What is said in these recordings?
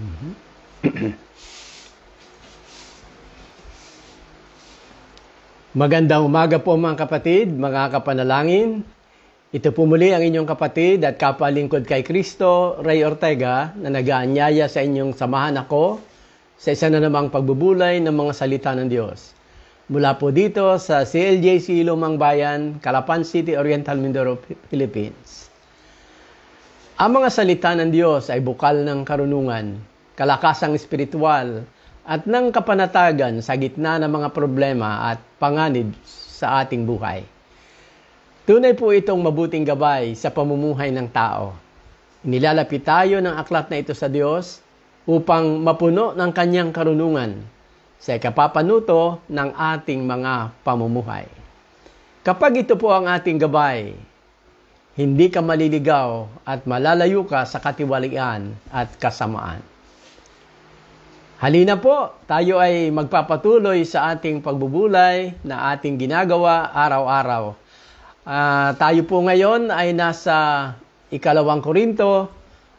Mm-hmm. Magandang umaga po mga kapatid, mga kapanalangin. Ito po muli ang inyong kapatid at kapalingkod kay Kristo, Ray Ortega, na nag-aanyaya sa inyong samahan ako sa isa na namang pagbubulay ng mga salita ng Diyos. Mula po dito sa CLJC Lumang Bayan, Calapan City, Oriental Mindoro, Philippines. Ang mga salita ng Diyos ay bukal ng karunungan kalakasang espiritual, at ng kapanatagan sa gitna ng mga problema at panganib sa ating buhay. Tunay po itong mabuting gabay sa pamumuhay ng tao. Inilalapit tayo ng aklat na ito sa Diyos upang mapuno ng kanyang karunungan sa ikapapanuto ng ating mga pamumuhay. Kapag ito po ang ating gabay, hindi ka maliligaw at malalayo ka sa katiwalian at kasamaan. Halina po, tayo ay magpapatuloy sa ating pagbubulay na ating ginagawa araw-araw. Uh, tayo po ngayon ay nasa ikalawang korinto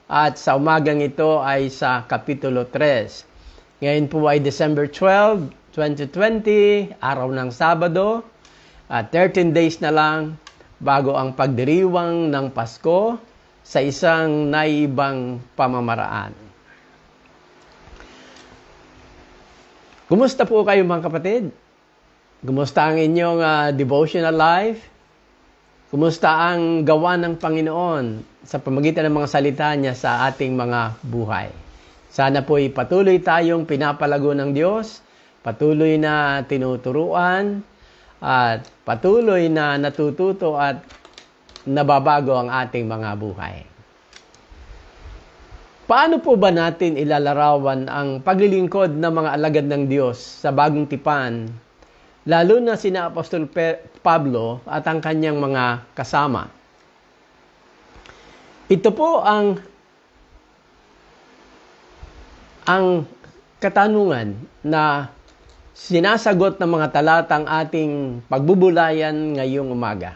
at sa umagang ito ay sa Kapitulo 3. Ngayon po ay December 12, 2020, araw ng Sabado. uh, 13 days na lang bago ang pagdiriwang ng Pasko sa isang naiibang pamamaraan. Kumusta po kayo mga kapatid? Kumusta ang inyong uh, devotional life? Kumusta ang gawa ng Panginoon sa pamagitan ng mga salita niya sa ating mga buhay? Sana po patuloy tayong pinapalago ng Diyos, patuloy na tinuturuan, at patuloy na natututo at nababago ang ating mga buhay. Paano po ba natin ilalarawan ang paglilingkod ng mga alagad ng Diyos sa bagong tipan, lalo na sina Apostol Pablo at ang kanyang mga kasama? Ito po ang ang katanungan na sinasagot ng mga talatang ating pagbubulayan ngayong umaga.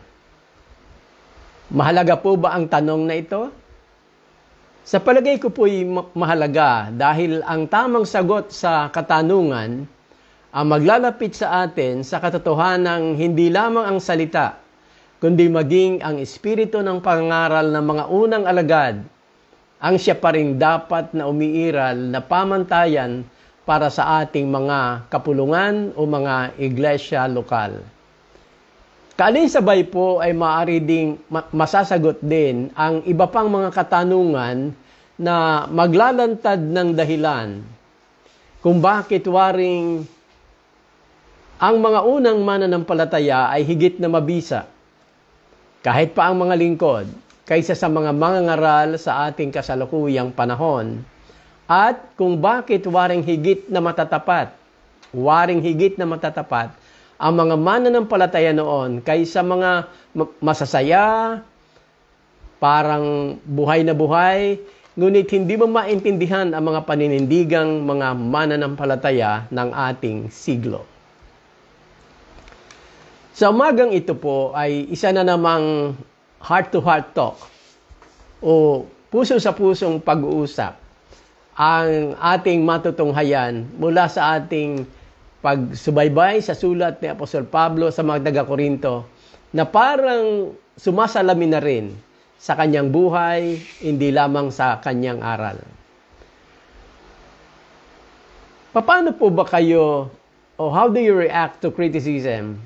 Mahalaga po ba ang tanong na ito? Sa palagay ko po'y mahalaga dahil ang tamang sagot sa katanungan ang maglalapit sa atin sa katotohanan katotohanang hindi lamang ang salita, kundi maging ang espiritu ng pangaral ng mga unang alagad, ang siya pa rin dapat na umiiral na pamantayan para sa ating mga kapulungan o mga iglesia lokal sabay po ay maaari ding masasagot din ang iba pang mga katanungan na maglalantad ng dahilan kung bakit waring ang mga unang mananampalataya ay higit na mabisa kahit pa ang mga lingkod kaysa sa mga mangangaral sa ating kasalukuyang panahon at kung bakit waring higit na matatapat waring higit na matatapat ang mga mananampalataya noon kaysa mga masasaya, parang buhay na buhay, ngunit hindi mo maintindihan ang mga paninindigang mga mananampalataya ng ating siglo. Sa umagang ito po ay isa na namang heart-to-heart talk o puso sa pusong pag-uusap ang ating matutunghayan mula sa ating pagsubaybay sa sulat ni Apostol Pablo sa mga taga-Korinto na parang sumasalamin na rin sa kanyang buhay, hindi lamang sa kanyang aral. Paano po ba kayo, o how do you react to criticism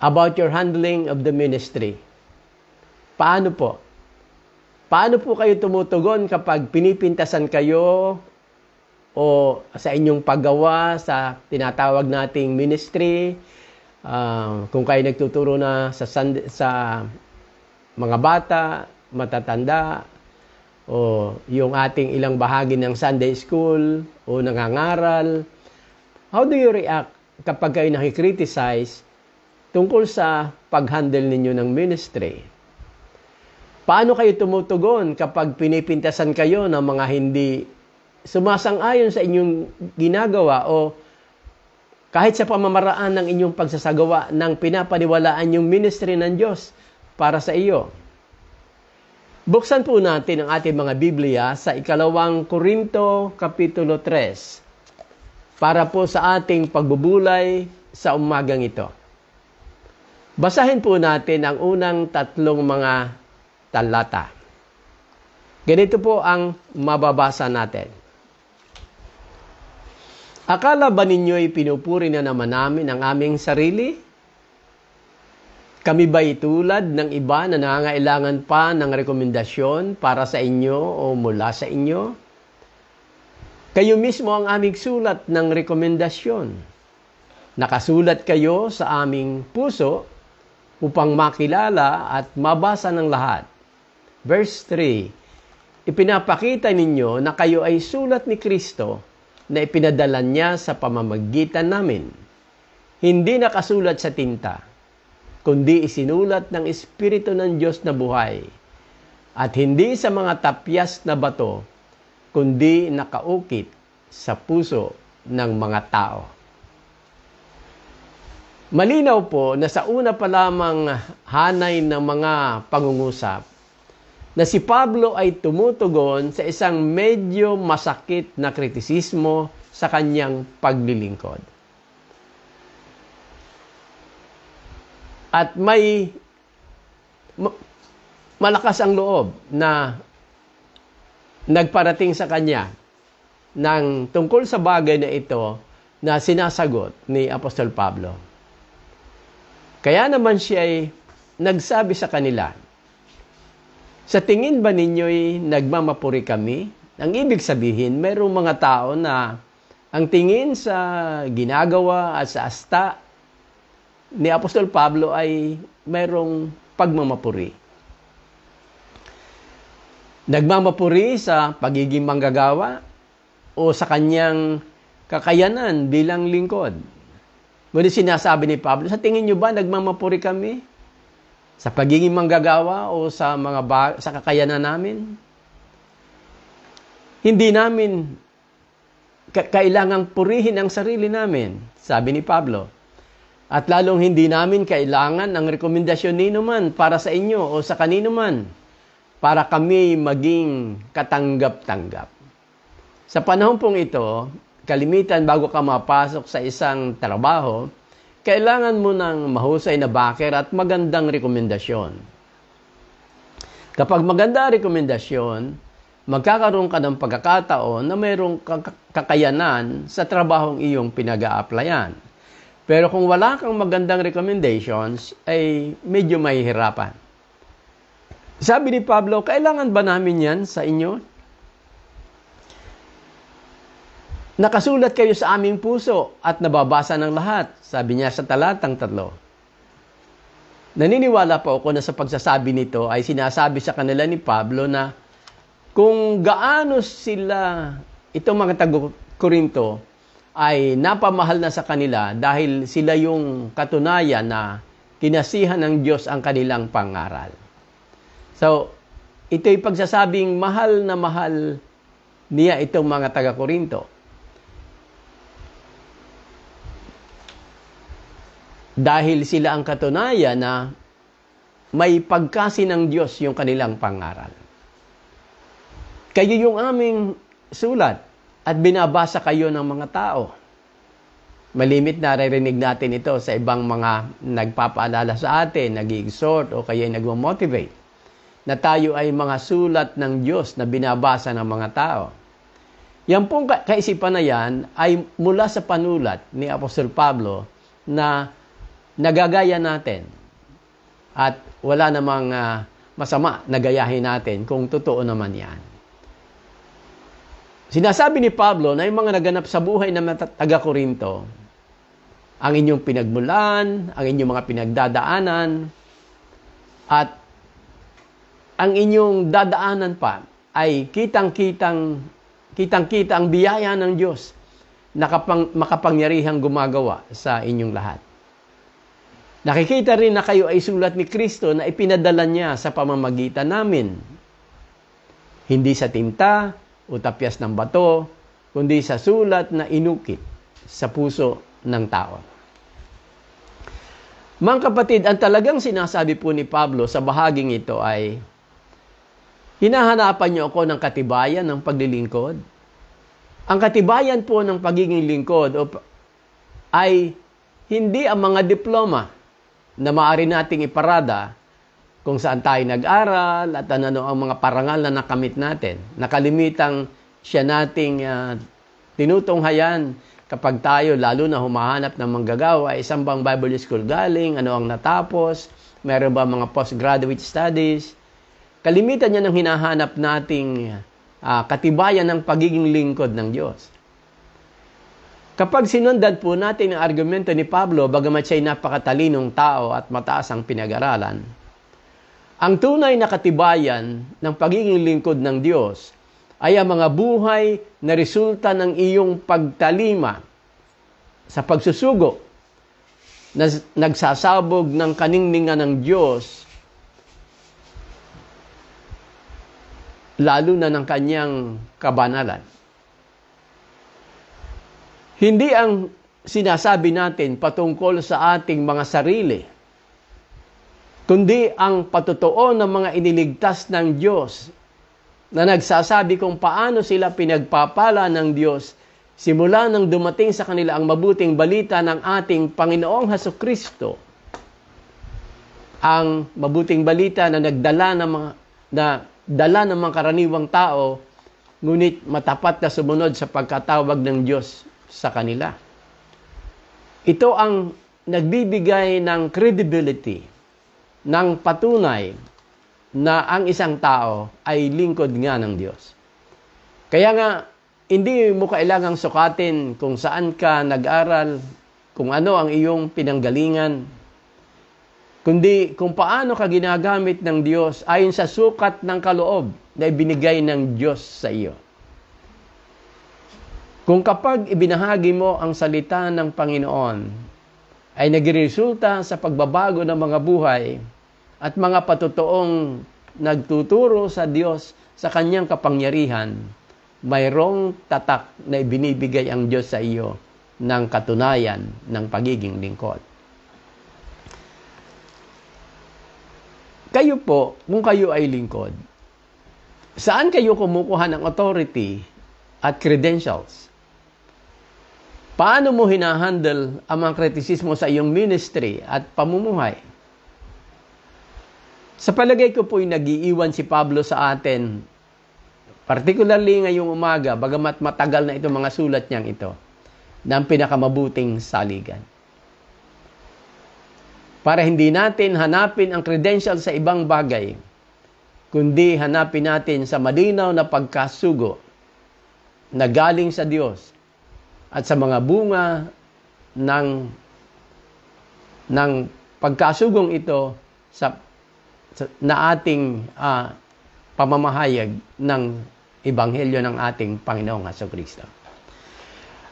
about your handling of the ministry? Paano po? Paano po kayo tumutugon kapag pinipintasan kayo o sa inyong paggawa sa tinatawag nating ministry, uh, kung kayo nagtuturo na sa, sand- sa mga bata, matatanda, o yung ating ilang bahagi ng Sunday school o nangangaral, how do you react kapag kayo nakikriticize tungkol sa pag-handle ninyo ng ministry? Paano kayo tumutugon kapag pinipintasan kayo ng mga hindi sumasang-ayon sa inyong ginagawa o kahit sa pamamaraan ng inyong pagsasagawa ng pinapaniwalaan yung ministry ng Diyos para sa iyo. Buksan po natin ang ating mga Biblia sa ikalawang Korinto Kapitulo 3 para po sa ating pagbubulay sa umagang ito. Basahin po natin ang unang tatlong mga talata. Ganito po ang mababasa natin. Akala ba ninyo ay pinupuri na naman namin ang aming sarili? Kami ba itulad ng iba na nangangailangan pa ng rekomendasyon para sa inyo o mula sa inyo? Kayo mismo ang aming sulat ng rekomendasyon. Nakasulat kayo sa aming puso upang makilala at mabasa ng lahat. Verse 3, Ipinapakita ninyo na kayo ay sulat ni Kristo na ipinadala niya sa pamamagitan namin. Hindi nakasulat sa tinta, kundi isinulat ng Espiritu ng Diyos na buhay, at hindi sa mga tapyas na bato, kundi nakaukit sa puso ng mga tao. Malinaw po na sa una pa lamang hanay ng mga pangungusap na si Pablo ay tumutugon sa isang medyo masakit na kritisismo sa kanyang paglilingkod. At may malakas ang loob na nagparating sa kanya ng tungkol sa bagay na ito na sinasagot ni Apostol Pablo. Kaya naman siya ay nagsabi sa kanila, sa tingin ba ninyo'y nagmamapuri kami? Ang ibig sabihin, mayroong mga tao na ang tingin sa ginagawa at sa asta ni Apostol Pablo ay mayroong pagmamapuri. Nagmamapuri sa pagiging manggagawa o sa kanyang kakayanan bilang lingkod. Ngunit sinasabi ni Pablo, sa tingin nyo ba nagmamapuri kami? Sa pagiging manggagawa o sa mga ba- sa kakayanan namin? Hindi namin ka- kailangang purihin ang sarili namin, sabi ni Pablo. At lalong hindi namin kailangan ang rekomendasyon nino man para sa inyo o sa kanino man para kami maging katanggap-tanggap. Sa panahon pong ito, kalimitan bago ka mapasok sa isang trabaho, kailangan mo ng mahusay na backer at magandang rekomendasyon. Kapag maganda ang rekomendasyon, magkakaroon ka ng pagkakataon na mayroong kakayanan sa trabahong iyong pinag-a-applyan. Pero kung wala kang magandang recommendations, ay medyo mahihirapan. Sabi ni Pablo, kailangan ba namin yan sa inyo? Nakasulat kayo sa aming puso at nababasa ng lahat, sabi niya sa talatang tatlo. Naniniwala pa ako na sa pagsasabi nito ay sinasabi sa kanila ni Pablo na kung gaano sila, itong mga tago-Korinto, ay napamahal na sa kanila dahil sila yung katunayan na kinasihan ng Diyos ang kanilang pangaral. So, ito'y pagsasabing mahal na mahal niya itong mga taga-Korinto. Dahil sila ang katunayan na may pagkasi ng Diyos yung kanilang pangaral. Kayo yung aming sulat at binabasa kayo ng mga tao. Malimit na naririnig natin ito sa ibang mga nagpapaalala sa atin, nag-exhort o kaya nagmo-motivate na tayo ay mga sulat ng Diyos na binabasa ng mga tao. Yan pong kaisipan na yan ay mula sa panulat ni Apostol Pablo na nagagaya natin at wala namang uh, masama na gayahin natin kung totoo naman yan. Sinasabi ni Pablo na yung mga naganap sa buhay ng taga-Korinto, ang inyong pinagmulan, ang inyong mga pinagdadaanan, at ang inyong dadaanan pa ay kitang-kitang kitang-kita ang biyaya ng Diyos na kapang, makapangyarihang gumagawa sa inyong lahat. Nakikita rin na kayo ay sulat ni Kristo na ipinadala niya sa pamamagitan namin. Hindi sa tinta o tapyas ng bato, kundi sa sulat na inukit sa puso ng tao. Mga kapatid, ang talagang sinasabi po ni Pablo sa bahaging ito ay, Hinahanapan niyo ako ng katibayan ng paglilingkod? Ang katibayan po ng pagiging lingkod ay hindi ang mga diploma na maaari nating iparada kung saan tayo nag-aral at ano, ano ang mga parangal na nakamit natin. Nakalimitang siya nating uh, tinutunghayan kapag tayo lalo na humahanap ng manggagawa, isang bang Bible school galing, ano ang natapos, meron ba mga postgraduate studies. Kalimitan niya ng hinahanap nating uh, katibayan ng pagiging lingkod ng Diyos. Kapag sinundan po natin ang argumento ni Pablo, bagamat siya'y napakatalinong tao at mataas ang pinag-aralan, ang tunay na katibayan ng pagiging lingkod ng Diyos ay ang mga buhay na resulta ng iyong pagtalima sa pagsusugo na nagsasabog ng kaningninga ng Diyos lalo na ng kanyang kabanalan. Hindi ang sinasabi natin patungkol sa ating mga sarili, kundi ang patotoo ng mga iniligtas ng Diyos na nagsasabi kung paano sila pinagpapala ng Diyos simula nang dumating sa kanila ang mabuting balita ng ating Panginoong Haso Kristo. Ang mabuting balita na nagdala ng mga, na dala ng mga karaniwang tao, ngunit matapat na sumunod sa pagkatawag ng Diyos sa kanila. Ito ang nagbibigay ng credibility, ng patunay na ang isang tao ay lingkod nga ng Diyos. Kaya nga, hindi mo kailangang sukatin kung saan ka nag-aral, kung ano ang iyong pinanggalingan, kundi kung paano ka ginagamit ng Diyos ayon sa sukat ng kaloob na ibinigay ng Diyos sa iyo. Kung kapag ibinahagi mo ang salita ng Panginoon ay nagresulta sa pagbabago ng mga buhay at mga patutoong nagtuturo sa Diyos sa kanyang kapangyarihan, mayroong tatak na ibinibigay ang Diyos sa iyo ng katunayan ng pagiging lingkod. Kayo po, kung kayo ay lingkod, saan kayo kumukuha ng authority at credentials? Paano mo hinahandle ang mga kritisismo sa iyong ministry at pamumuhay? Sa palagay ko po'y nagiiwan si Pablo sa atin, particularly ngayong umaga, bagamat matagal na itong mga sulat niyang ito, ng pinakamabuting saligan. Para hindi natin hanapin ang credential sa ibang bagay, kundi hanapin natin sa malinaw na pagkasugo na galing sa Diyos at sa mga bunga ng ng pagkasugong ito sa, sa na ating uh, pamamahayag ng ebanghelyo ng ating Panginoong Heso Kristo.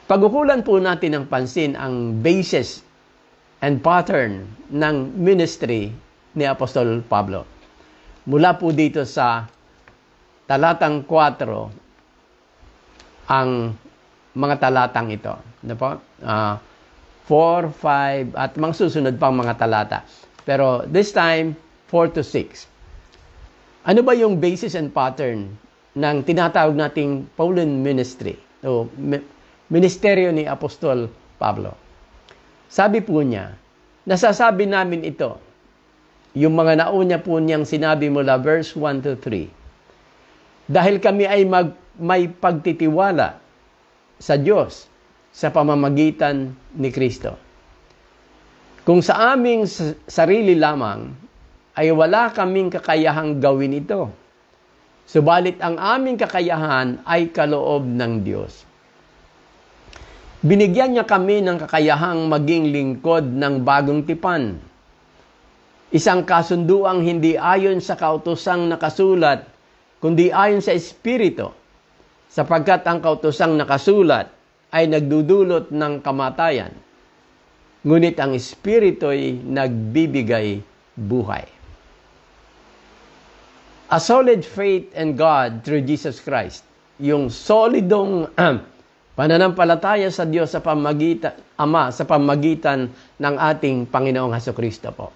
Pagukulan po natin ng pansin ang basis and pattern ng ministry ni Apostol Pablo. Mula po dito sa talatang 4 ang mga talatang ito. Ano po? Uh, 4, 5, at mga susunod pang mga talata. Pero this time, 4 to 6. Ano ba yung basis and pattern ng tinatawag nating Pauline ministry o ministeryo ni Apostol Pablo? Sabi po niya, nasasabi namin ito, yung mga nauna po niyang sinabi mula verse 1 to 3. Dahil kami ay mag, may pagtitiwala sa Diyos sa pamamagitan ni Kristo. Kung sa aming sarili lamang ay wala kaming kakayahang gawin ito. Subalit ang aming kakayahan ay kaloob ng Diyos. Binigyan niya kami ng kakayahang maging lingkod ng bagong tipan. Isang kasunduang hindi ayon sa kautosang nakasulat, kundi ayon sa Espiritu sapagkat ang kautosang nakasulat ay nagdudulot ng kamatayan, ngunit ang Espiritu ay nagbibigay buhay. A solid faith in God through Jesus Christ, yung solidong pananampalataya sa Diyos sa pamagitan, Ama sa pamagitan ng ating Panginoong Haso Kristo po.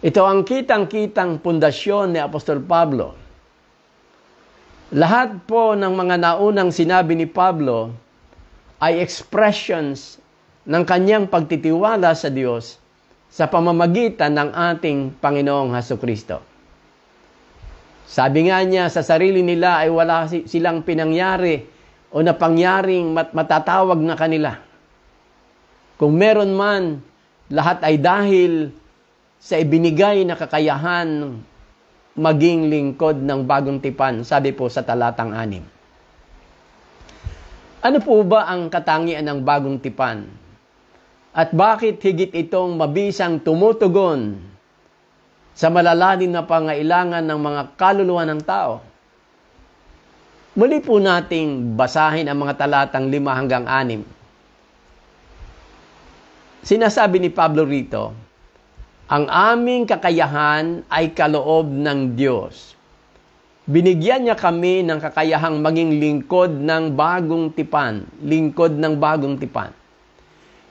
Ito ang kitang-kitang pundasyon ni Apostol Pablo lahat po ng mga naunang sinabi ni Pablo ay expressions ng kanyang pagtitiwala sa Diyos sa pamamagitan ng ating Panginoong Haso Kristo. Sabi nga niya, sa sarili nila ay wala silang pinangyari o napangyaring mat- matatawag na kanila. Kung meron man, lahat ay dahil sa ibinigay na kakayahan maging lingkod ng bagong tipan, sabi po sa talatang 6. Ano po ba ang katangian ng bagong tipan? At bakit higit itong mabisang tumutugon sa malalalim na pangailangan ng mga kaluluwa ng tao? Muli po nating basahin ang mga talatang 5 hanggang 6. Sinasabi ni Pablo rito, ang aming kakayahan ay kaloob ng Diyos. Binigyan niya kami ng kakayahang maging lingkod ng bagong tipan. Lingkod ng bagong tipan.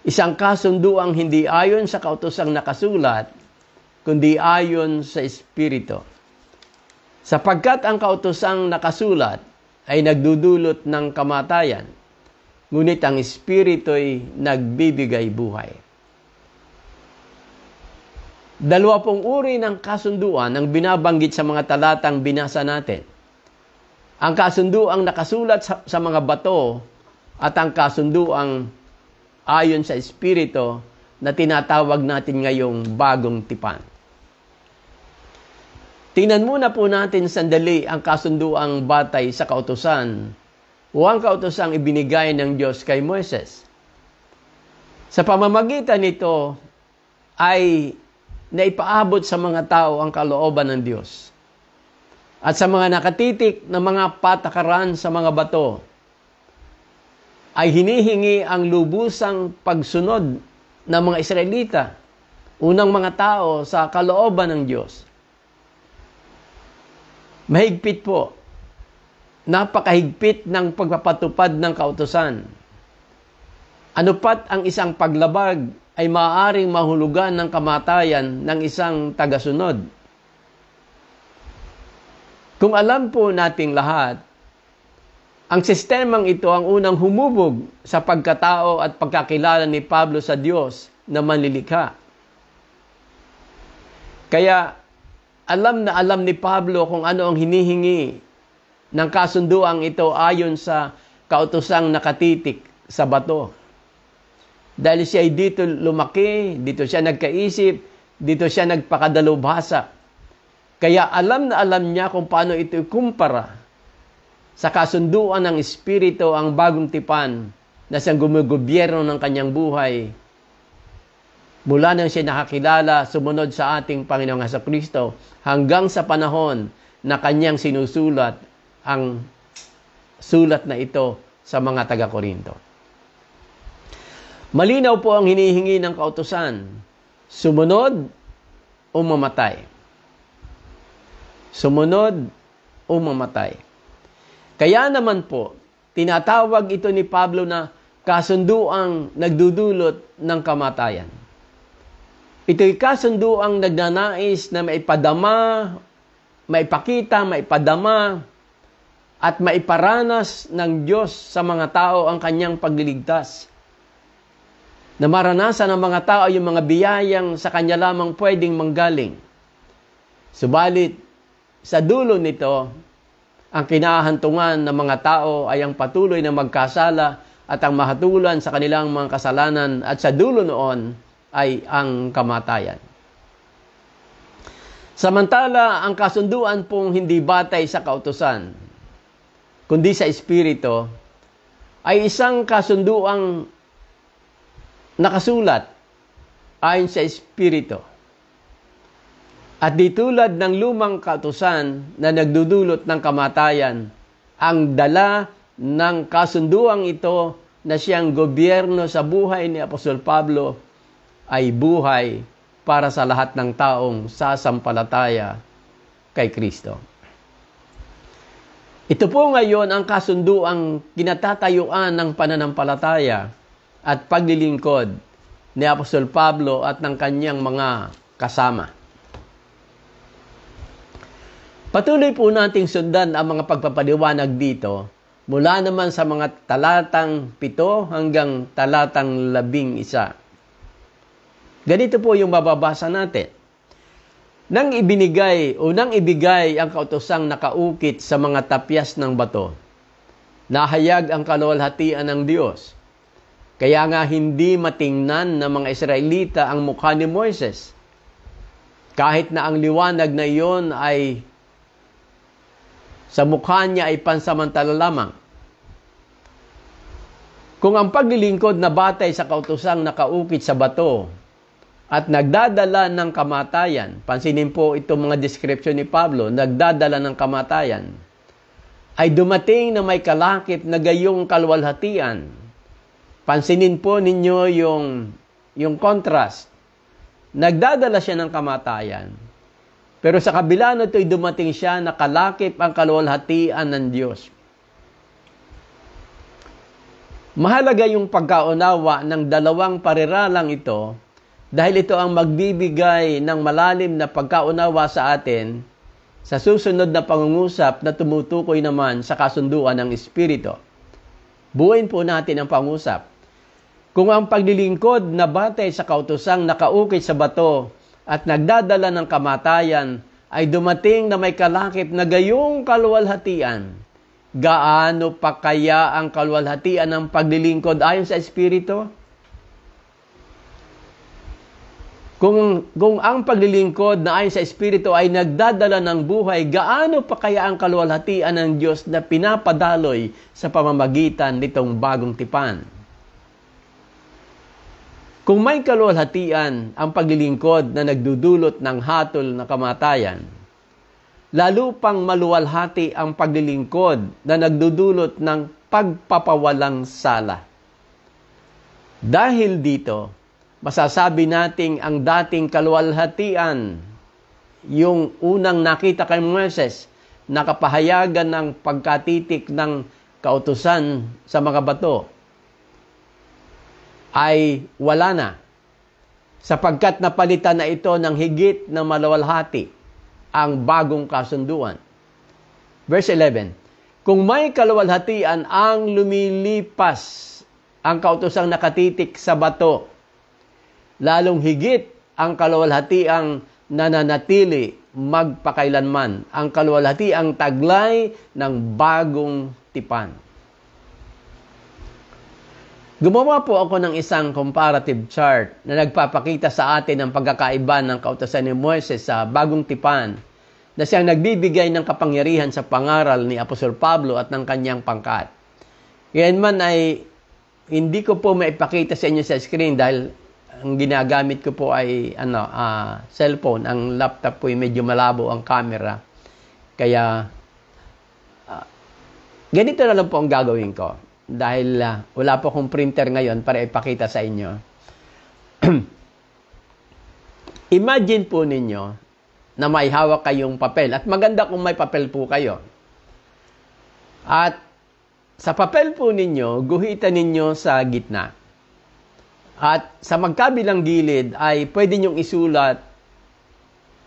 Isang kasunduang hindi ayon sa kautosang nakasulat, kundi ayon sa Espiritu. Sapagkat ang kautosang nakasulat ay nagdudulot ng kamatayan, ngunit ang Espiritu ay nagbibigay buhay. Dalawa pong uri ng kasunduan ang binabanggit sa mga talatang binasa natin. Ang kasunduang nakasulat sa, sa mga bato at ang kasunduang ayon sa Espiritu na tinatawag natin ngayong bagong tipan. Tingnan muna po natin sandali ang kasunduang batay sa kautosan o ang kautosang ibinigay ng Diyos kay Moises. Sa pamamagitan nito ay na ipaabot sa mga tao ang kalooban ng Diyos. At sa mga nakatitik na mga patakaran sa mga bato, ay hinihingi ang lubusang pagsunod ng mga Israelita, unang mga tao sa kalooban ng Diyos. Mahigpit po, napakahigpit ng pagpapatupad ng kautosan. Ano pat ang isang paglabag ay maaaring mahulugan ng kamatayan ng isang tagasunod. Kung alam po nating lahat, ang sistemang ito ang unang humubog sa pagkatao at pagkakilala ni Pablo sa Diyos na manlilikha. Kaya alam na alam ni Pablo kung ano ang hinihingi ng kasunduang ito ayon sa kautosang nakatitik sa bato. Dahil siya ay dito lumaki, dito siya nagkaisip, dito siya nagpakadalubhasa. Kaya alam na alam niya kung paano ito kumpara sa kasunduan ng Espiritu ang bagong tipan na siyang gumugobyerno ng kanyang buhay. Mula nang siya nakakilala, sumunod sa ating Panginoong Heso Kristo hanggang sa panahon na kanyang sinusulat ang sulat na ito sa mga taga-Korinto. Malinaw po ang hinihingi ng kautusan. Sumunod o mamatay. Sumunod o mamatay. Kaya naman po, tinatawag ito ni Pablo na kasunduang nagdudulot ng kamatayan. Ito'y kasunduang nagnanais na maipadama, maipakita, maipadama, at maiparanas ng Diyos sa mga tao ang kanyang pagliligtas na maranasan ng mga tao yung mga biyayang sa kanya lamang pwedeng manggaling. Subalit, sa dulo nito, ang kinahantungan ng mga tao ay ang patuloy na magkasala at ang mahatulan sa kanilang mga kasalanan at sa dulo noon ay ang kamatayan. Samantala, ang kasunduan pong hindi batay sa kautusan, kundi sa espiritu, ay isang kasunduang nakasulat ayon sa Espiritu. At di tulad ng lumang katusan na nagdudulot ng kamatayan, ang dala ng kasunduang ito na siyang gobyerno sa buhay ni Apostol Pablo ay buhay para sa lahat ng taong sasampalataya kay Kristo. Ito po ngayon ang kasunduang kinatatayuan ng pananampalataya at paglilingkod ni Apostol Pablo at ng kanyang mga kasama. Patuloy po nating sundan ang mga pagpapaliwanag dito mula naman sa mga talatang 7 hanggang talatang 11. Ganito po yung mababasa natin. Nang ibinigay o nang ibigay ang kautosang nakaukit sa mga tapyas ng bato, nahayag ang kaluwalhatian ng Diyos kaya nga hindi matingnan ng mga Israelita ang mukha ni Moises. Kahit na ang liwanag na iyon ay sa mukha niya ay pansamantala lamang. Kung ang paglilingkod na batay sa kautosang nakaukit sa bato at nagdadala ng kamatayan, pansinin po itong mga description ni Pablo, nagdadala ng kamatayan, ay dumating na may kalakip na gayong kalwalhatian Pansinin po ninyo yung, yung contrast. Nagdadala siya ng kamatayan. Pero sa kabila na ito'y dumating siya, nakalakip ang kaluwalhatian ng Diyos. Mahalaga yung pagkaunawa ng dalawang pariralang ito dahil ito ang magbibigay ng malalim na pagkaunawa sa atin sa susunod na pangungusap na tumutukoy naman sa kasunduan ng Espiritu. Buuin po natin ang pangusap kung ang paglilingkod na batay sa kautosang nakaukit sa bato at nagdadala ng kamatayan ay dumating na may kalakip na gayong kaluwalhatian, gaano pa kaya ang kaluwalhatian ng paglilingkod ayon sa Espiritu? Kung, kung ang paglilingkod na ayon sa Espiritu ay nagdadala ng buhay, gaano pa kaya ang kaluwalhatian ng Diyos na pinapadaloy sa pamamagitan nitong bagong tipan? Kung may kaluwalhatian ang paglilingkod na nagdudulot ng hatol na kamatayan, lalo pang maluwalhati ang paglilingkod na nagdudulot ng pagpapawalang sala. Dahil dito, masasabi nating ang dating kaluwalhatian, yung unang nakita kay Moses, nakapahayagan ng pagkatitik ng kautusan sa mga bato, ay wala na sapagkat napalitan na ito ng higit na malawalhati ang bagong kasunduan. Verse 11, Kung may kalawalhatian ang lumilipas ang kautosang nakatitik sa bato, lalong higit ang kalawalhatiang nananatili magpakailanman, ang kalawalhatiang taglay ng bagong tipan. Gumawa po ako ng isang comparative chart na nagpapakita sa atin ng pagkakaiba ng kautosan ni Moises sa bagong tipan na siyang nagbibigay ng kapangyarihan sa pangaral ni Apostol Pablo at ng kanyang pangkat. Ngayon man ay hindi ko po maipakita sa inyo sa screen dahil ang ginagamit ko po ay ano, uh, cellphone. Ang laptop po ay medyo malabo ang camera. Kaya uh, ganito na lang po ang gagawin ko dahil uh, wala po akong printer ngayon para ipakita sa inyo. Imagine po ninyo na may hawak kayong papel. At maganda kung may papel po kayo. At sa papel po ninyo, guhitan ninyo sa gitna. At sa magkabilang gilid ay pwede niyong isulat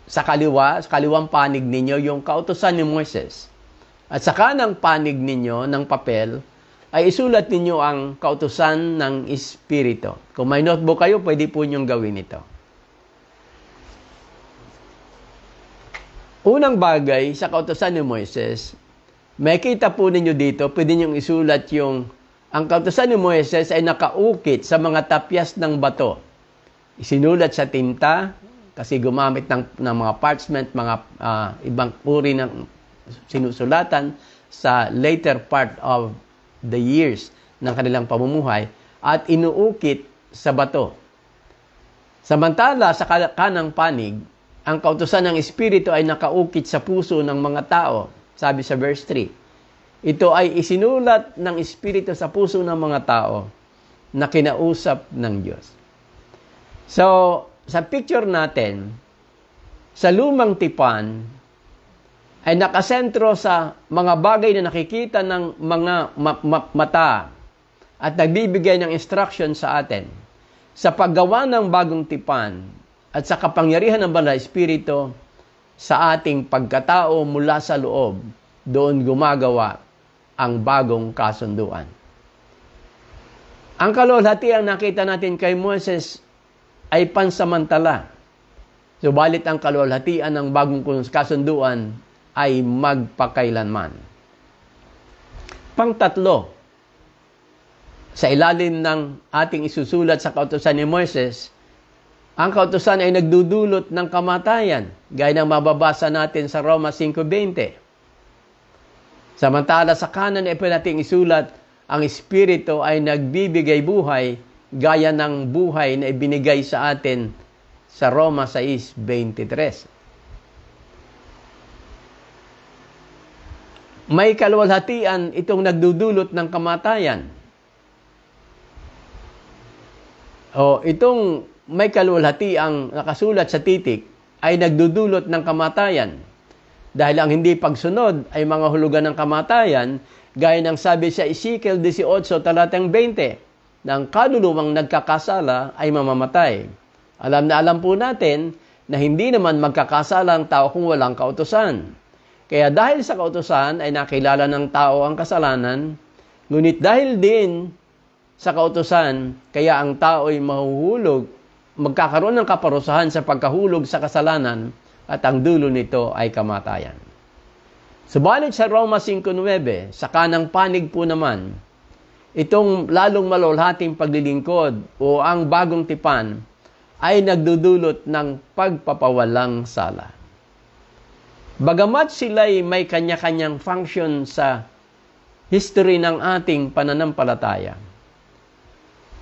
sa kaliwa, sa kaliwang panig ninyo, yung kautosan ni Moises. At sa kanang panig ninyo ng papel, ay isulat ninyo ang kautusan ng Espiritu. Kung may notebook kayo, pwede po ninyong gawin ito. Unang bagay sa kautusan ni Moises, makita po ninyo dito, pwede ninyong isulat yung ang kautusan ni Moises ay nakaukit sa mga tapyas ng bato. Isinulat sa tinta, kasi gumamit ng, ng mga parchment, mga uh, ibang uri ng sinusulatan sa later part of the years ng kanilang pamumuhay at inuukit sa bato. Samantala, sa kanang panig, ang kautusan ng Espiritu ay nakaukit sa puso ng mga tao, sabi sa verse 3. Ito ay isinulat ng Espiritu sa puso ng mga tao na kinausap ng Diyos. So, sa picture natin, sa lumang tipan, ay nakasentro sa mga bagay na nakikita ng mga ma- ma- mata at nagbibigay ng instruction sa atin sa paggawa ng bagong tipan at sa kapangyarihan ng Banal Espiritu sa ating pagkatao mula sa loob, doon gumagawa ang bagong kasunduan. Ang kalolhatiang nakita natin kay Moses ay pansamantala. Subalit ang kalolhatian ng bagong kasunduan ay magpakailanman. Pangtatlo, sa ilalim ng ating isusulat sa kautosan ni Moises, ang kautosan ay nagdudulot ng kamatayan, gaya ng mababasa natin sa Roma 5.20. Samantala sa kanan ay pinating isulat, ang Espiritu ay nagbibigay buhay, gaya ng buhay na ibinigay sa atin sa Roma 6.23. may kalwalhatian itong nagdudulot ng kamatayan. O, itong may ang nakasulat sa titik ay nagdudulot ng kamatayan. Dahil ang hindi pagsunod ay mga hulugan ng kamatayan, gaya ng sabi sa Ezekiel 18, talatang 20, na ang kaluluwang nagkakasala ay mamamatay. Alam na alam po natin na hindi naman magkakasala ang tao kung walang kautosan. Kaya dahil sa kautosan ay nakilala ng tao ang kasalanan, ngunit dahil din sa kautosan, kaya ang tao ay mahuhulog, magkakaroon ng kaparusahan sa pagkahulog sa kasalanan at ang dulo nito ay kamatayan. Subalit sa Roma 5.9, sa kanang panig po naman, itong lalong malulhating paglilingkod o ang bagong tipan ay nagdudulot ng pagpapawalang sala. Bagamat sila'y may kanya-kanyang function sa history ng ating pananampalataya,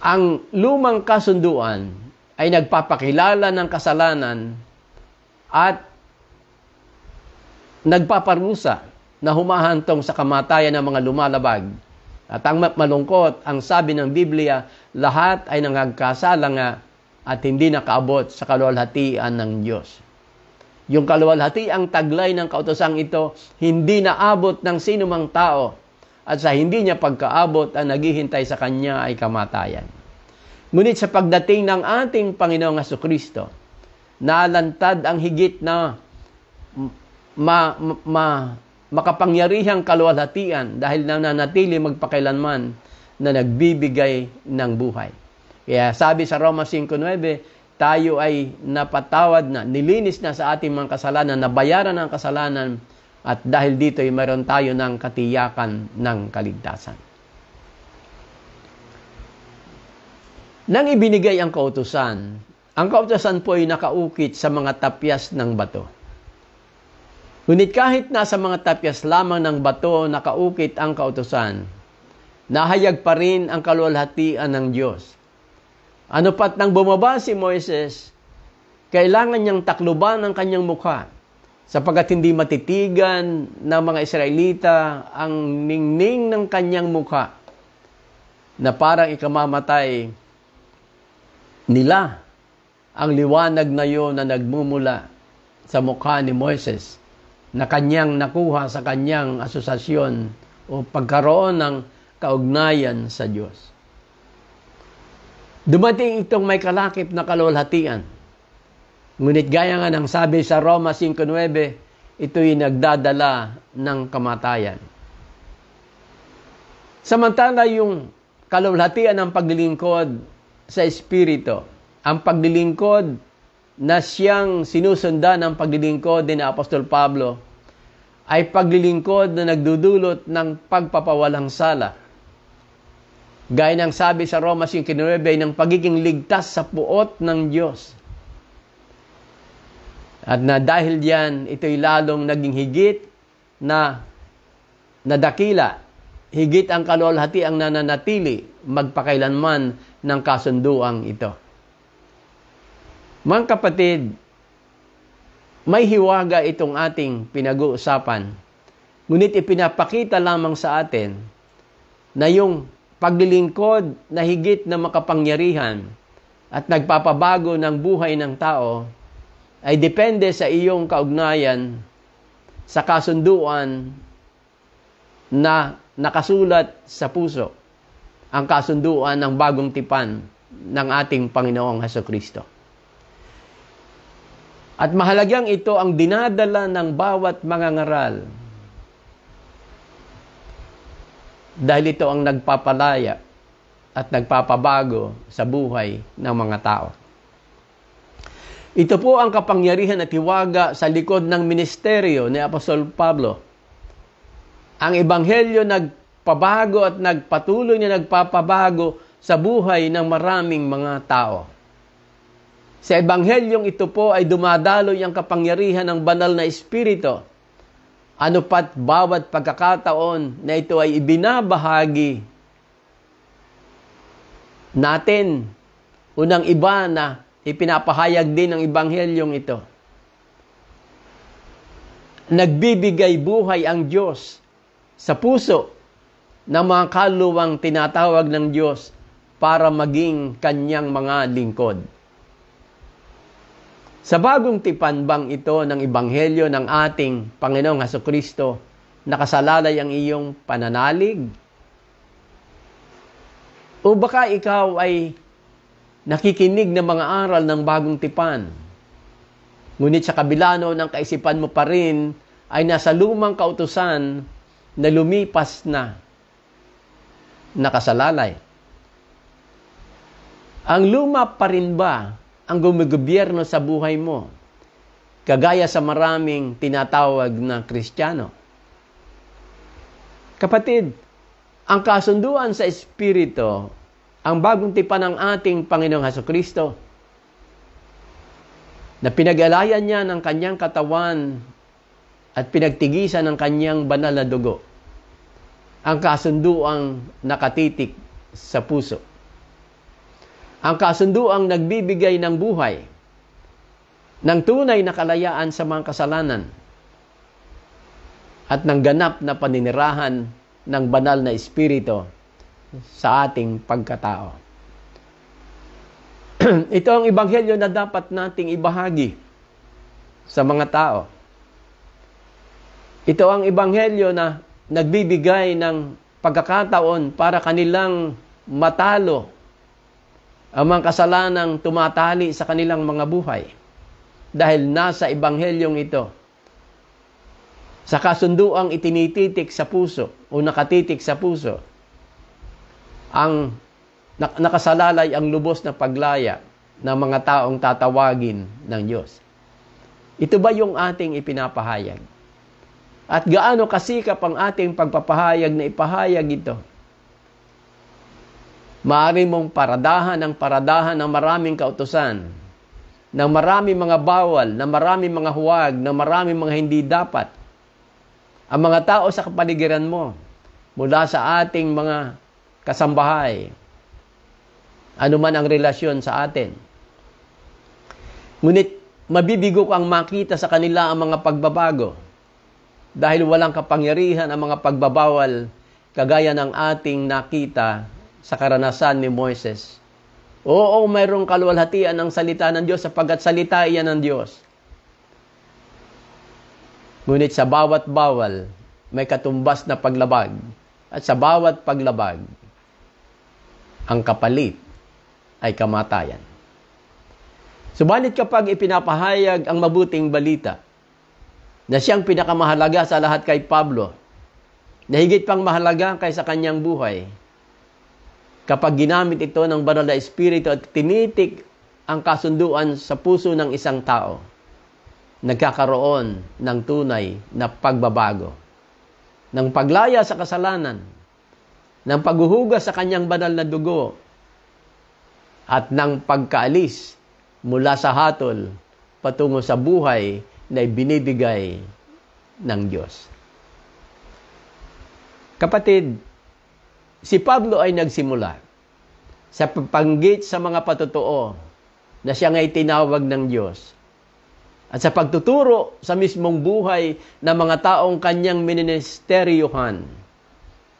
ang lumang kasunduan ay nagpapakilala ng kasalanan at nagpaparusa na humahantong sa kamatayan ng mga lumalabag. At ang malungkot, ang sabi ng Biblia, lahat ay nangagkasala nga at hindi nakaabot sa kaluwalhatian ng Diyos. Yung kaluwalhati ang taglay ng kautosang ito, hindi naabot ng sinumang tao at sa hindi niya pagkaabot ang naghihintay sa kanya ay kamatayan. Ngunit sa pagdating ng ating Panginoong Heso Kristo, nalantad ang higit na ma, ma, ma, makapangyarihang kaluwalhatian dahil nananatili magpakailanman na nagbibigay ng buhay. Kaya sabi sa Roma 5.9, tayo ay napatawad na, nilinis na sa ating mga kasalanan, nabayaran ang kasalanan, at dahil dito ay meron tayo ng katiyakan ng kaligtasan. Nang ibinigay ang kautusan, ang kautusan po ay nakaukit sa mga tapyas ng bato. Ngunit kahit nasa mga tapyas lamang ng bato nakaukit ang kautusan, nahayag pa rin ang kaluwalhatian ng Diyos ano pat nang bumaba si Moises, kailangan niyang takluban ang kanyang mukha sapagat hindi matitigan ng mga Israelita ang ningning ng kanyang mukha na parang ikamamatay nila ang liwanag na iyon na nagmumula sa mukha ni Moises na kanyang nakuha sa kanyang asosasyon o pagkaroon ng kaugnayan sa Diyos. Dumating itong may kalakip na kalulhatian. Ngunit gaya nga ng sabi sa Roma 5.9, ito'y nagdadala ng kamatayan. Samantala yung kalulhatian ng paglilingkod sa Espiritu, ang paglilingkod na siyang sinusunda ng paglilingkod ni Apostol Pablo, ay paglilingkod na nagdudulot ng pagpapawalang sala Gaya ng sabi sa Roma 5.9 ng pagiging ligtas sa puot ng Diyos. At na dahil diyan, ito'y lalong naging higit na nadakila. Higit ang kalolhati ang nananatili magpakailanman ng kasunduang ito. Mga kapatid, may hiwaga itong ating pinag-uusapan. Ngunit ipinapakita lamang sa atin na yung paglilingkod na higit na makapangyarihan at nagpapabago ng buhay ng tao ay depende sa iyong kaugnayan sa kasunduan na nakasulat sa puso ang kasunduan ng bagong tipan ng ating Panginoong Heso Kristo. At mahalagang ito ang dinadala ng bawat mga ngaral dahil ito ang nagpapalaya at nagpapabago sa buhay ng mga tao. Ito po ang kapangyarihan at tiwaga sa likod ng ministeryo ni Apostol Pablo. Ang ebanghelyo nagpabago at nagpatuloy na nagpapabago sa buhay ng maraming mga tao. Sa ebanghelyong ito po ay dumadaloy ang kapangyarihan ng banal na espiritu ano pat bawat pagkakataon na ito ay ibinabahagi natin unang iba na ipinapahayag din ng ibanghelyong ito. Nagbibigay buhay ang Diyos sa puso ng mga kaluwang tinatawag ng Diyos para maging kanyang mga lingkod. Sa bagong tipanbang ito ng Ibanghelyo ng ating Panginoong Haso Kristo, nakasalalay ang iyong pananalig? O baka ikaw ay nakikinig ng mga aral ng bagong tipan? Ngunit sa kabila ng kaisipan mo pa rin ay nasa lumang kautusan na lumipas na nakasalalay. Ang luma pa rin ba ang gumigobyerno sa buhay mo. Kagaya sa maraming tinatawag na Kristiyano. Kapatid, ang kasunduan sa Espiritu, ang bagong tipan ng ating Panginoong Haso Kristo, na pinag-alayan niya ng kanyang katawan at pinagtigisan ng kanyang banal na dugo, ang kasunduang nakatitik sa puso ang ang nagbibigay ng buhay, ng tunay na kalayaan sa mga kasalanan, at ng ganap na paninirahan ng banal na Espiritu sa ating pagkatao. Ito ang ibanghelyo na dapat nating ibahagi sa mga tao. Ito ang ibanghelyo na nagbibigay ng pagkakataon para kanilang matalo ang mga kasalanang tumatali sa kanilang mga buhay dahil nasa ebanghelyong ito. Sa kasunduang itinititik sa puso o nakatitik sa puso, ang nakasalalay ang lubos na paglaya ng mga taong tatawagin ng Diyos. Ito ba yung ating ipinapahayag? At gaano kasikap ang ating pagpapahayag na ipahayag ito? Maari mong paradahan ang paradahan ng maraming kautusan, ng maraming mga bawal, ng maraming mga huwag, ng maraming mga hindi dapat. Ang mga tao sa kapaligiran mo, mula sa ating mga kasambahay, ano man ang relasyon sa atin. Ngunit mabibigo ko ang makita sa kanila ang mga pagbabago dahil walang kapangyarihan ang mga pagbabawal kagaya ng ating nakita sa karanasan ni Moises. Oo, mayroong kalwalhatian ang salita ng Diyos sapagkat salita iyan ng Diyos. Ngunit sa bawat bawal, may katumbas na paglabag. At sa bawat paglabag, ang kapalit ay kamatayan. Subalit kapag ipinapahayag ang mabuting balita na siyang pinakamahalaga sa lahat kay Pablo, na higit pang mahalaga kaysa kanyang buhay, Kapag ginamit ito ng banal na espiritu at tinitik ang kasunduan sa puso ng isang tao, nagkakaroon ng tunay na pagbabago, ng paglaya sa kasalanan, ng paghuhugas sa kanyang banal na dugo, at ng pagkaalis mula sa hatol patungo sa buhay na ibinibigay ng Diyos. Kapatid, Si Pablo ay nagsimula sa pagpanggit sa mga patotoo na siya ay tinawag ng Diyos at sa pagtuturo sa mismong buhay ng mga taong kanyang ministeryuhan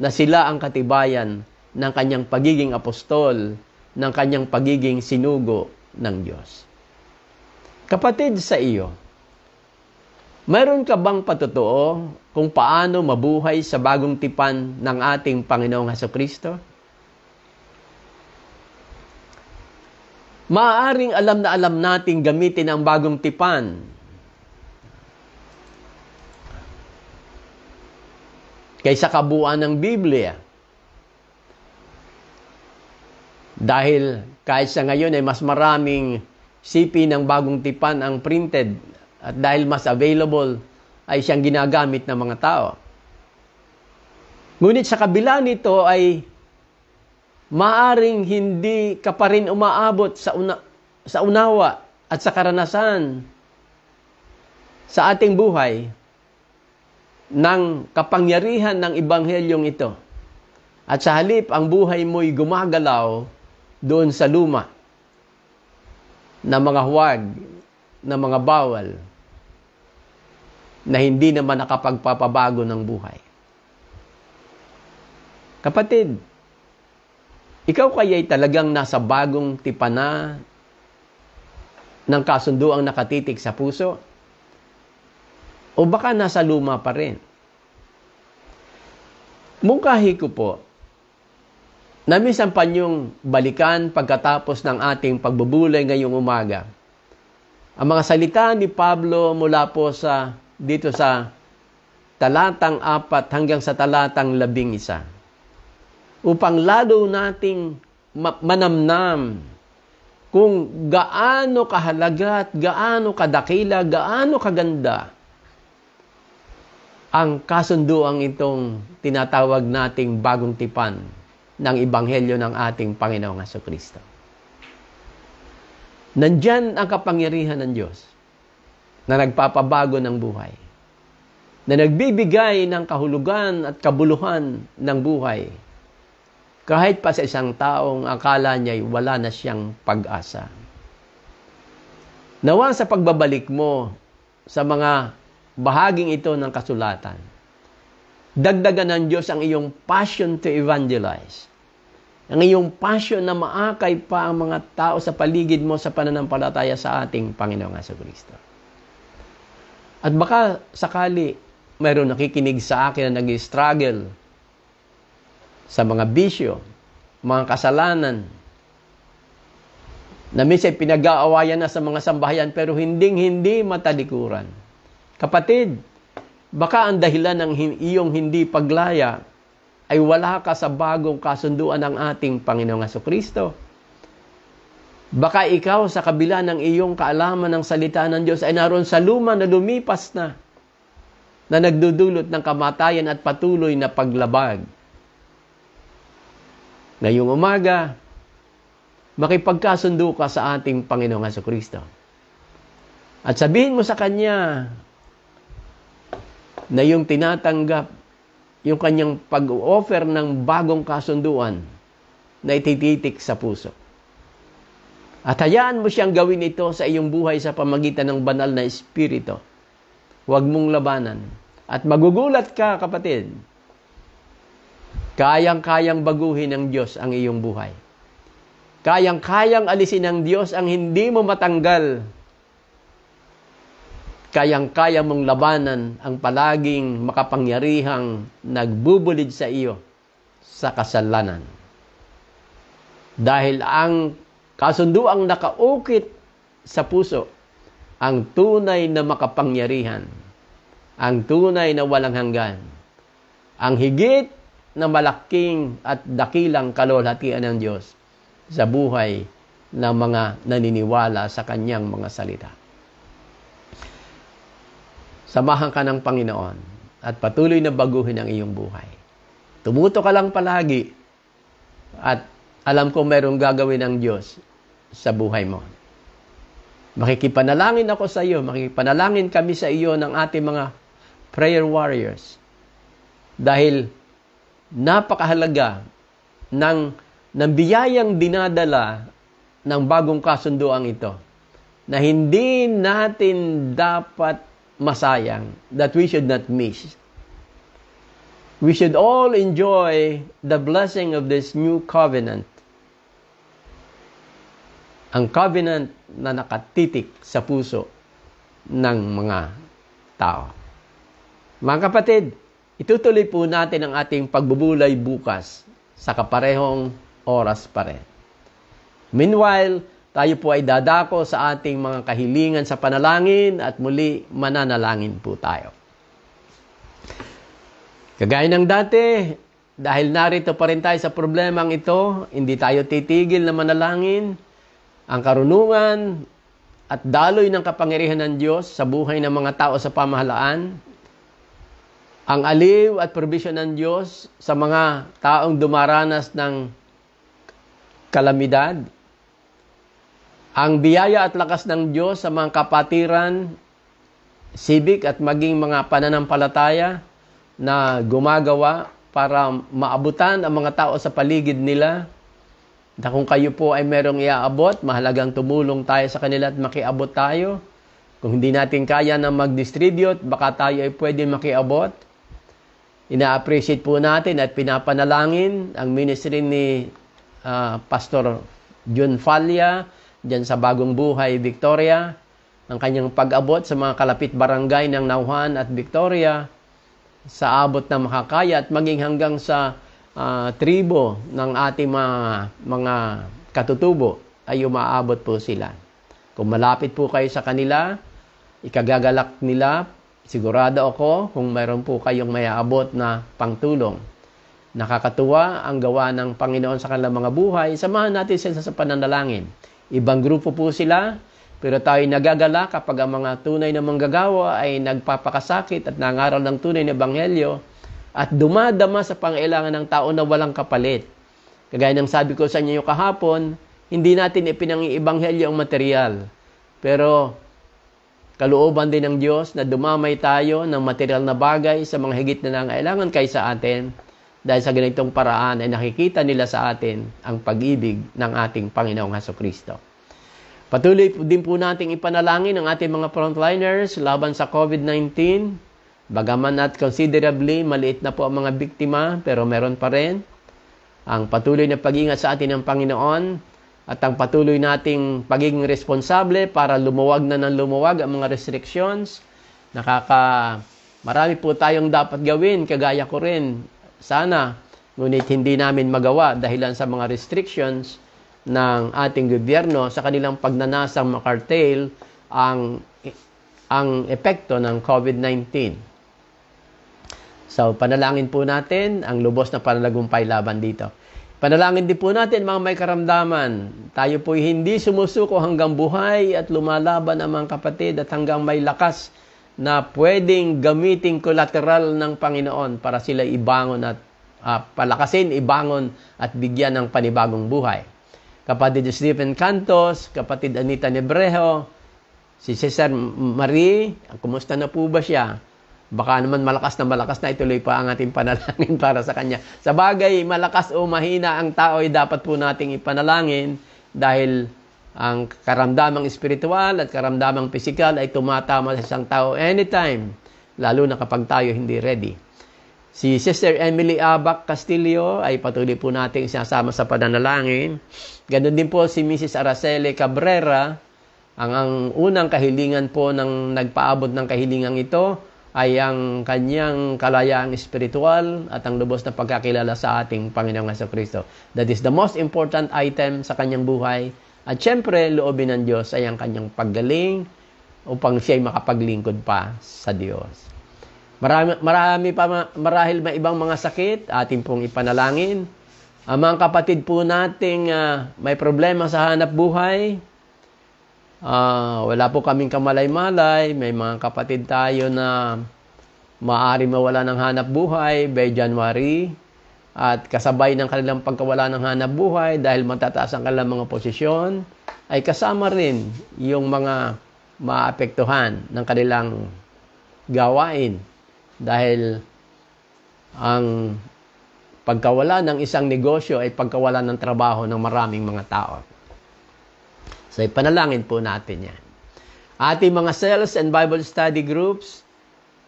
na sila ang katibayan ng kanyang pagiging apostol, ng kanyang pagiging sinugo ng Diyos. Kapatid sa iyo, Meron ka bang patotoo kung paano mabuhay sa bagong tipan ng ating Panginoong Haso Kristo? Maaaring alam na alam nating gamitin ang bagong tipan. Kaysa kabuuan ng Biblia. Dahil kahit sa ngayon ay mas maraming sipi ng bagong tipan ang printed at dahil mas available ay siyang ginagamit ng mga tao. Ngunit sa kabila nito ay maaring hindi ka pa rin umaabot sa, una, sa unawa at sa karanasan sa ating buhay ng kapangyarihan ng ibanghelyong ito. At sa halip, ang buhay mo'y gumagalaw doon sa luma na mga huwag, na mga bawal, na hindi naman nakapagpapabago ng buhay. Kapatid, ikaw kaya'y talagang nasa bagong tipana ng kasunduang nakatitik sa puso? O baka nasa luma pa rin? Mungkahi ko po, namisan pa niyong balikan pagkatapos ng ating pagbubulay ngayong umaga. Ang mga salita ni Pablo mula po sa dito sa talatang 4 hanggang sa talatang 11. Upang lalo nating manamnam kung gaano kahalaga at gaano kadakila, gaano kaganda ang kasunduang itong tinatawag nating bagong tipan ng Ibanghelyo ng ating Panginoong Kristo. Nandyan ang kapangyarihan ng Diyos na nagpapabago ng buhay, na nagbibigay ng kahulugan at kabuluhan ng buhay, kahit pa sa isang taong akala niya'y wala na siyang pag-asa. Nawa sa pagbabalik mo sa mga bahaging ito ng kasulatan, dagdagan ng Diyos ang iyong passion to evangelize, ang iyong passion na maakay pa ang mga tao sa paligid mo sa pananampalataya sa ating Panginoong Kristo. At baka sakali mayroon nakikinig sa akin na nag-struggle sa mga bisyo, mga kasalanan, na minsan pinag-aawayan na sa mga sambahayan pero hinding-hindi matalikuran. Kapatid, baka ang dahilan ng iyong hindi paglaya ay wala ka sa bagong kasunduan ng ating Panginoong Kristo. Baka ikaw sa kabila ng iyong kaalaman ng salita ng Diyos ay naroon sa luma na lumipas na na nagdudulot ng kamatayan at patuloy na paglabag. Ngayong umaga, makipagkasundo ka sa ating Panginoong Heso Kristo. At sabihin mo sa Kanya na yung tinatanggap, yung kanyang pag-offer ng bagong kasunduan na itititik sa puso. At hayaan mo siyang gawin ito sa iyong buhay sa pamagitan ng banal na Espiritu. Huwag mong labanan. At magugulat ka, kapatid. Kayang-kayang baguhin ng Diyos ang iyong buhay. Kayang-kayang alisin ng Diyos ang hindi mo matanggal. Kayang-kaya mong labanan ang palaging makapangyarihang nagbubulid sa iyo sa kasalanan. Dahil ang Kasundo ang nakaukit sa puso ang tunay na makapangyarihan, ang tunay na walang hanggan, ang higit na malaking at dakilang kalolhatian ng Diyos sa buhay ng mga naniniwala sa kanyang mga salita. Samahan ka ng Panginoon at patuloy na baguhin ang iyong buhay. Tumuto ka lang palagi at alam ko mayroong gagawin ng Diyos sa buhay mo. Makikipanalangin ako sa iyo, makikipanalangin kami sa iyo ng ating mga prayer warriors. Dahil napakahalaga ng, ng biyayang dinadala ng bagong kasunduang ito na hindi natin dapat masayang, that we should not miss. We should all enjoy the blessing of this new covenant ang covenant na nakatitik sa puso ng mga tao. Mga kapatid, itutuloy po natin ang ating pagbubulay bukas sa kaparehong oras pa rin. Meanwhile, tayo po ay dadako sa ating mga kahilingan sa panalangin at muli mananalangin po tayo. Kagaya ng dati, dahil narito pa rin tayo sa problemang ito, hindi tayo titigil na manalangin, ang karunungan at daloy ng kapangyarihan ng Diyos sa buhay ng mga tao sa pamahalaan, ang aliw at provision ng Diyos sa mga taong dumaranas ng kalamidad, ang biyaya at lakas ng Diyos sa mga kapatiran, sibik at maging mga pananampalataya na gumagawa para maabutan ang mga tao sa paligid nila, na kung kayo po ay merong iaabot, mahalagang tumulong tayo sa kanila at makiabot tayo. Kung hindi natin kaya na mag-distribute, baka tayo ay pwede makiabot. Ina-appreciate po natin at pinapanalangin ang ministry ni uh, Pastor Jun Falia dyan sa Bagong Buhay, Victoria. Ang kanyang pag-abot sa mga kalapit barangay ng Nauhan at Victoria sa abot na makakaya at maging hanggang sa uh, tribo ng ating mga, mga katutubo ay umaabot po sila. Kung malapit po kayo sa kanila, ikagagalak nila, sigurado ako kung mayroon po kayong mayaabot na pangtulong. Nakakatuwa ang gawa ng Panginoon sa kanilang mga buhay. Samahan natin sila sa pananalangin. Ibang grupo po sila, pero tayo nagagala kapag ang mga tunay na manggagawa ay nagpapakasakit at nangaral ng tunay na ebanghelyo at dumadama sa pangailangan ng tao na walang kapalit. Kagaya ng sabi ko sa inyo kahapon, hindi natin ipinang-iibanghelyo ang material. Pero kalooban din ng Diyos na dumamay tayo ng material na bagay sa mga higit na nangailangan kaysa atin dahil sa ganitong paraan ay nakikita nila sa atin ang pag-ibig ng ating Panginoong Haso Kristo. Patuloy din po nating ipanalangin ang ating mga frontliners laban sa COVID-19 Bagaman at considerably maliit na po ang mga biktima, pero meron pa rin. Ang patuloy na pag-ingat sa atin ng Panginoon at ang patuloy nating pagiging responsable para lumuwag na ng lumuwag ang mga restrictions. Nakaka marami po tayong dapat gawin, kagaya ko rin. Sana, ngunit hindi namin magawa dahilan sa mga restrictions ng ating gobyerno sa kanilang pagnanasang makartail ang ang epekto ng COVID-19. So, panalangin po natin ang lubos na panalagumpay laban dito. Panalangin din po natin mga may karamdaman. Tayo po hindi sumusuko hanggang buhay at lumalaban ang mga kapatid at hanggang may lakas na pwedeng gamitin kolateral ng Panginoon para sila ibangon at uh, palakasin, ibangon at bigyan ng panibagong buhay. Kapatid Stephen Cantos, kapatid Anita Nebrejo, si Cesar Marie, kumusta na po ba siya? Baka naman malakas na malakas na ituloy pa ang ating panalangin para sa Kanya. Sa bagay, malakas o mahina ang tao ay dapat po nating ipanalangin dahil ang karamdamang espiritual at karamdamang pisikal ay tumatama sa isang tao anytime, lalo na kapag tayo hindi ready. Si Sister Emily Abac Castillo ay patuloy po nating sinasama sa pananalangin. Ganon din po si Mrs. Araceli Cabrera. Ang, ang unang kahilingan po ng nagpaabot ng kahilingang ito ay ang kanyang kalayaang espiritual at ang lubos na pagkakilala sa ating Panginoong Heso Kristo. That is the most important item sa kanyang buhay. At syempre, loobin ng Diyos ay ang kanyang paggaling upang siya ay makapaglingkod pa sa Diyos. Marami, marami pa, marahil may ibang mga sakit, atin pong ipanalangin. Ang mga kapatid po nating uh, may problema sa hanap buhay, Uh, wala po kaming kamalay-malay. May mga kapatid tayo na maari mawala ng hanap buhay by January at kasabay ng kanilang pagkawala ng hanap buhay dahil matataas ang kanilang mga posisyon ay kasama rin yung mga maapektuhan ng kanilang gawain dahil ang pagkawala ng isang negosyo ay pagkawala ng trabaho ng maraming mga tao. So ipanalangin po natin yan. Ating mga cells and Bible study groups,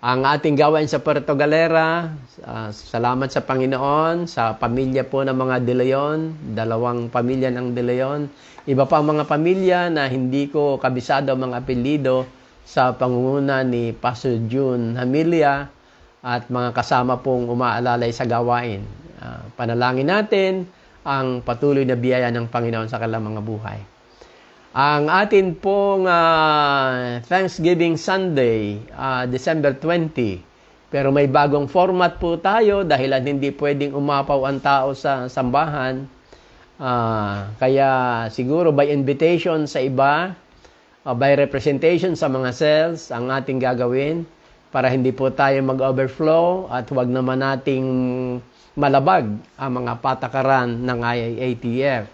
ang ating gawain sa Puerto Galera, uh, salamat sa Panginoon, sa pamilya po ng mga De Leon, dalawang pamilya ng De Leon, iba pa mga pamilya na hindi ko kabisado mga apelido sa pangunguna ni Pastor June Hamilia at mga kasama pong umaalalay sa gawain. Uh, panalangin natin ang patuloy na biyaya ng Panginoon sa kanilang mga buhay. Ang atin pong uh, Thanksgiving Sunday, uh, December 20. Pero may bagong format po tayo dahil hindi pwedeng umapaw ang tao sa sambahan. Uh, kaya siguro by invitation sa iba, uh, by representation sa mga cells, ang ating gagawin para hindi po tayo mag-overflow at huwag naman nating malabag ang mga patakaran ng IATF.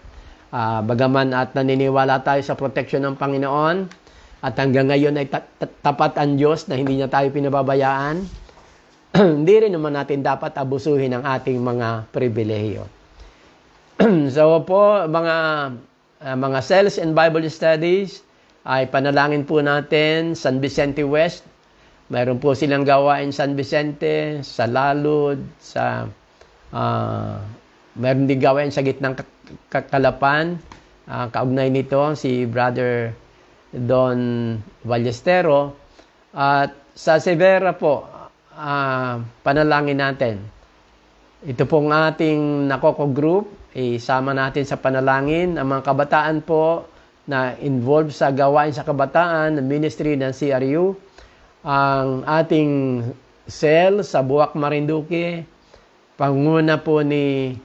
Uh, bagaman at naniniwala tayo sa protection ng Panginoon at hanggang ngayon ay tapat ang Diyos na hindi niya tayo pinababayaan, hindi rin naman natin dapat abusuhin ang ating mga pribilehiyo. so po, mga, uh, mga cells and Bible studies, ay panalangin po natin San Vicente West. Mayroon po silang gawain San Vicente, sa Lalod, sa uh, mayroon din gawain sa gitnang kakalapan Uh, kaugnay nito si Brother Don Ballestero. At sa Severa po, uh, panalangin natin. Ito pong ating Nakoko Group. Isama natin sa panalangin ang mga kabataan po na involved sa gawain sa kabataan, ng ministry ng CRU, ang ating cell sa Buwak Marinduque, panguna po ni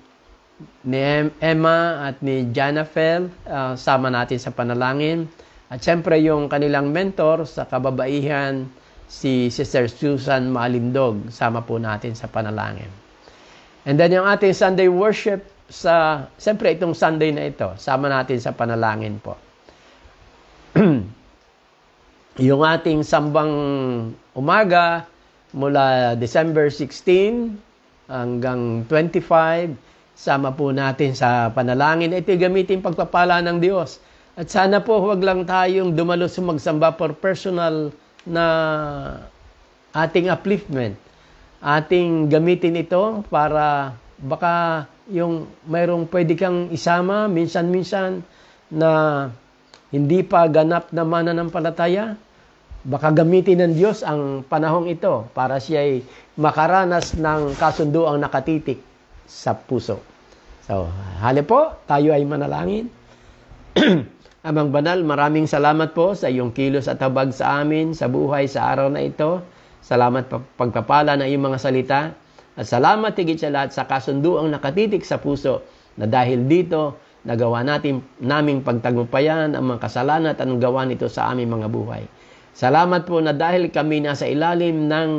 ni Emma at ni Janafel uh, ah, sama natin sa panalangin. At siyempre yung kanilang mentor sa kababaihan si Sister Susan Malindog sama po natin sa panalangin. And then yung ating Sunday worship sa siyempre itong Sunday na ito sama natin sa panalangin po. yung ating sambang umaga mula December 16 hanggang 25 Sama po natin sa panalangin. Ito gamitin pagpapala ng Diyos. At sana po huwag lang tayong dumalo sa magsamba for personal na ating upliftment. Ating gamitin ito para baka yung mayroong pwede kang isama minsan-minsan na hindi pa ganap na mananampalataya, baka gamitin ng Diyos ang panahong ito para siya ay makaranas ng kasunduang nakatitik sa puso. So, hali po, tayo ay manalangin. Amang Banal, maraming salamat po sa iyong kilos at habag sa amin, sa buhay, sa araw na ito. Salamat pa pagpapala ng iyong mga salita. At salamat higit sa lahat sa kasunduang nakatitik sa puso na dahil dito, nagawa natin naming pagtagumpayan ang mga kasalanan at ang gawa nito sa aming mga buhay. Salamat po na dahil kami nasa ilalim ng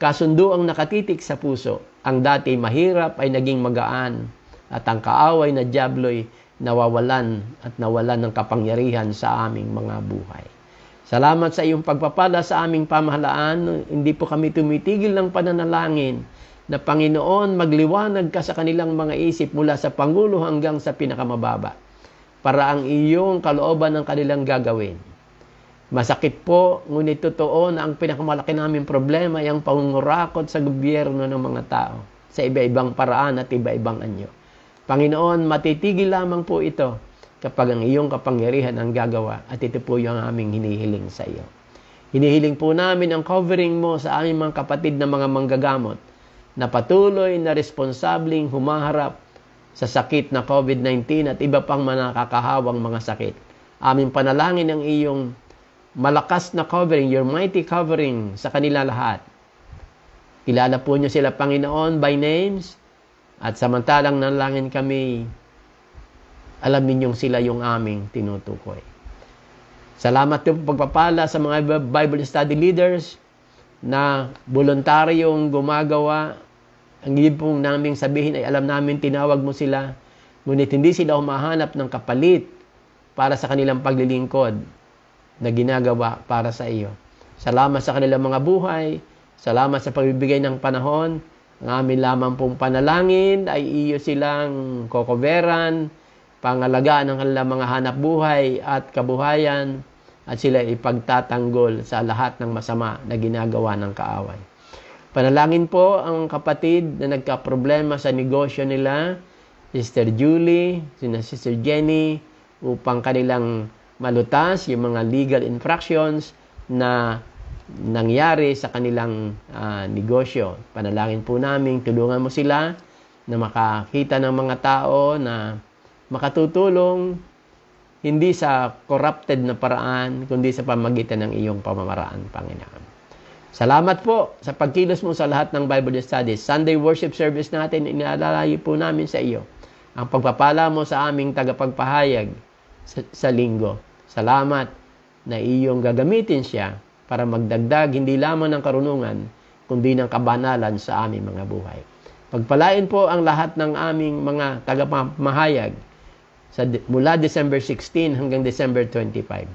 Kasundo ang nakatitik sa puso. Ang dati mahirap ay naging magaan at ang kaaway na Diablo'y nawawalan at nawalan ng kapangyarihan sa aming mga buhay. Salamat sa iyong pagpapala sa aming pamahalaan. Hindi po kami tumitigil ng pananalangin na Panginoon magliwanag ka sa kanilang mga isip mula sa Pangulo hanggang sa pinakamababa para ang iyong kalooban ng kanilang gagawin. Masakit po, ngunit totoo na ang pinakamalaki naming problema ay ang pangungurakot sa gobyerno ng mga tao sa iba-ibang paraan at iba-ibang anyo. Panginoon, matitigil lamang po ito kapag ang iyong kapangyarihan ang gagawa at ito po yung aming hinihiling sa iyo. Hinihiling po namin ang covering mo sa aming mga kapatid na mga manggagamot na patuloy na responsabling humaharap sa sakit na COVID-19 at iba pang manakakahawang mga sakit. Aming panalangin ang iyong malakas na covering, your mighty covering sa kanila lahat. Kilala po niyo sila, Panginoon, by names. At samantalang nanalangin kami, alam ninyong sila yung aming tinutukoy. Salamat po pagpapala sa mga Bible study leaders na voluntaryong gumagawa. Ang ibig pong namin sabihin ay alam namin tinawag mo sila, ngunit hindi sila humahanap ng kapalit para sa kanilang paglilingkod na ginagawa para sa iyo. Salamat sa kanilang mga buhay. Salamat sa pagbibigay ng panahon. Ang amin lamang pong panalangin ay iyo silang kokoveran, pangalagaan ng kanilang mga hanap buhay at kabuhayan at sila ipagtatanggol sa lahat ng masama na ginagawa ng kaaway. Panalangin po ang kapatid na nagka-problema sa negosyo nila, Sister Julie, sina Sister Jenny, upang kanilang malutas yung mga legal infractions na nangyari sa kanilang uh, negosyo. Panalangin po namin, tulungan mo sila na makakita ng mga tao na makatutulong hindi sa corrupted na paraan, kundi sa pamagitan ng iyong pamamaraan, Panginoon. Salamat po sa pagkilos mo sa lahat ng Bible Studies. Sunday worship service natin, inaalalayo po namin sa iyo ang pagpapala mo sa aming tagapagpahayag sa, sa linggo. Salamat na iyong gagamitin siya para magdagdag hindi lamang ng karunungan, kundi ng kabanalan sa aming mga buhay. Pagpalain po ang lahat ng aming mga tagapamahayag sa, mula December 16 hanggang December 25.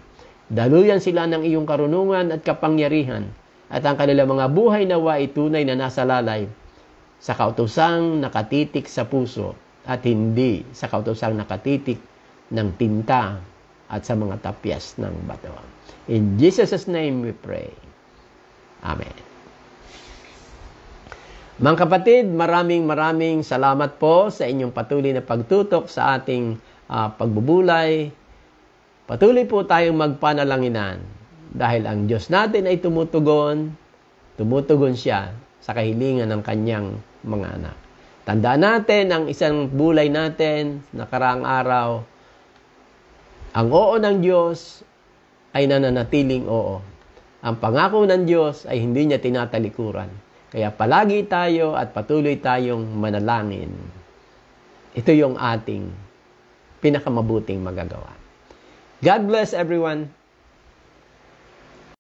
Daluyan sila ng iyong karunungan at kapangyarihan at ang kanilang mga buhay nawa ay tunay na nasa lalay sa kautosang nakatitik sa puso at hindi sa kautosang nakatitik ng tinta at sa mga tapyas ng bato. In Jesus' name we pray. Amen. Mga kapatid, maraming maraming salamat po sa inyong patuloy na pagtutok sa ating uh, pagbubulay. Patuloy po tayong magpanalanginan dahil ang Diyos natin ay tumutugon, tumutugon siya sa kahilingan ng kanyang mga anak. Tandaan natin ang isang bulay natin na karaang araw ang oo ng Diyos ay nananatiling oo. Ang pangako ng Diyos ay hindi niya tinatalikuran. Kaya palagi tayo at patuloy tayong manalangin. Ito yung ating pinakamabuting magagawa. God bless everyone.